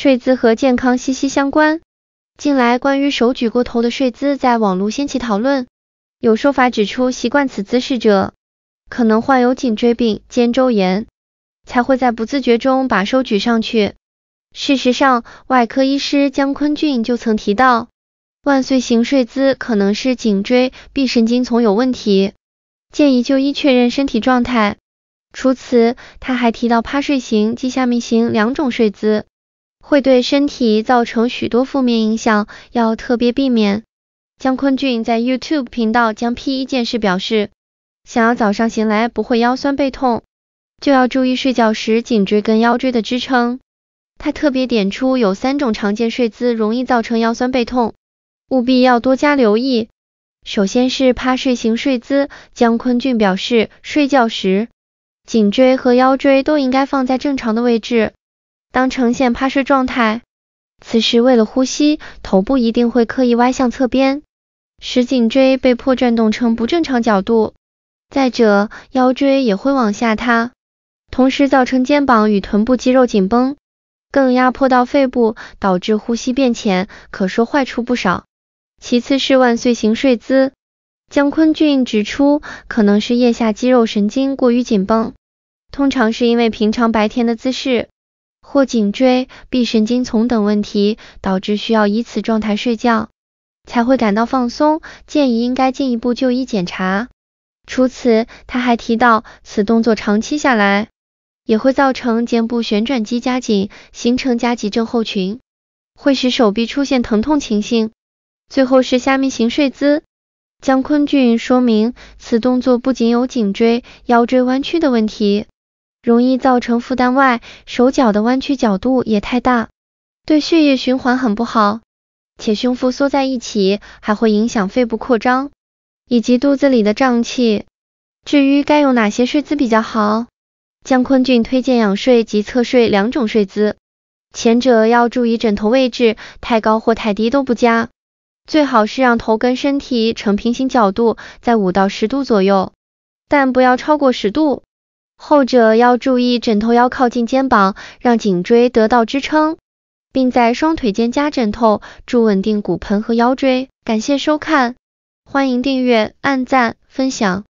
睡姿和健康息息相关，近来关于手举过头的睡姿在网络掀起讨论，有说法指出习惯此姿势者可能患有颈椎病、肩周炎，才会在不自觉中把手举上去。事实上，外科医师姜坤俊就曾提到，万岁型睡姿可能是颈椎臂神经丛有问题，建议就医确认身体状态。除此，他还提到趴睡型、及下面型两种睡姿。会对身体造成许多负面影响，要特别避免。姜昆俊在 YouTube 频道将 P 一件事表示，想要早上醒来不会腰酸背痛，就要注意睡觉时颈椎跟腰椎的支撑。他特别点出有三种常见睡姿容易造成腰酸背痛，务必要多加留意。首先是趴睡型睡姿，姜昆俊表示睡觉时，颈椎和腰椎都应该放在正常的位置。当呈现趴睡状态，此时为了呼吸，头部一定会刻意歪向侧边，使颈椎被迫转动成不正常角度；再者，腰椎也会往下塌，同时造成肩膀与臀部肌肉紧绷，更压迫到肺部，导致呼吸变浅，可说坏处不少。其次是万岁型睡姿，姜昆俊指出，可能是腋下肌肉神经过于紧绷，通常是因为平常白天的姿势。或颈椎、臂神经丛等问题，导致需要以此状态睡觉才会感到放松，建议应该进一步就医检查。除此，他还提到此动作长期下来也会造成肩部旋转肌夹紧，形成夹脊症候群，会使手臂出现疼痛情形。最后是虾米型睡姿，江坤俊说明此动作不仅有颈椎、腰椎弯曲的问题。容易造成负担外，手脚的弯曲角度也太大，对血液循环很不好，且胸腹缩在一起还会影响肺部扩张，以及肚子里的胀气。至于该用哪些睡姿比较好，姜昆俊推荐仰睡及侧睡两种睡姿，前者要注意枕头位置太高或太低都不佳，最好是让头跟身体呈平行角度在五到十度左右，但不要超过十度。后者要注意枕头要靠近肩膀，让颈椎得到支撑，并在双腿间加枕头，助稳定骨盆和腰椎。感谢收看，欢迎订阅、按赞、分享。